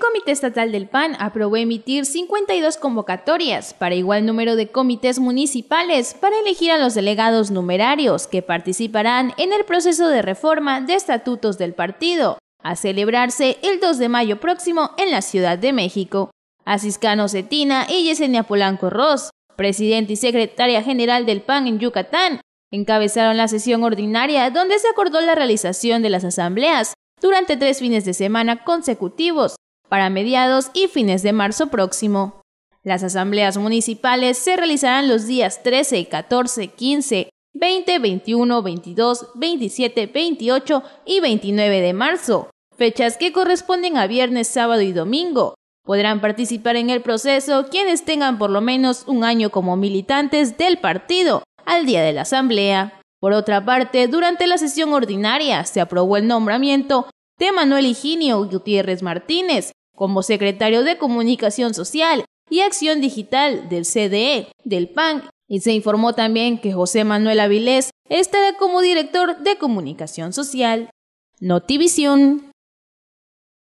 Comité Estatal del PAN aprobó emitir 52 convocatorias para igual número de comités municipales para elegir a los delegados numerarios que participarán en el proceso de reforma de estatutos del partido, a celebrarse el 2 de mayo próximo en la Ciudad de México. Asiscano Cetina y Yesenia Polanco Ross, presidente y secretaria general del PAN en Yucatán, encabezaron la sesión ordinaria donde se acordó la realización de las asambleas durante tres fines de semana consecutivos para mediados y fines de marzo próximo. Las asambleas municipales se realizarán los días 13, 14, 15, 20, 21, 22, 27, 28 y 29 de marzo, fechas que corresponden a viernes, sábado y domingo. Podrán participar en el proceso quienes tengan por lo menos un año como militantes del partido al día de la asamblea. Por otra parte, durante la sesión ordinaria se aprobó el nombramiento de Manuel Higinio Gutiérrez Martínez como secretario de Comunicación Social y Acción Digital del CDE, del PAN, y se informó también que José Manuel Avilés estará como director de Comunicación Social. Notivisión.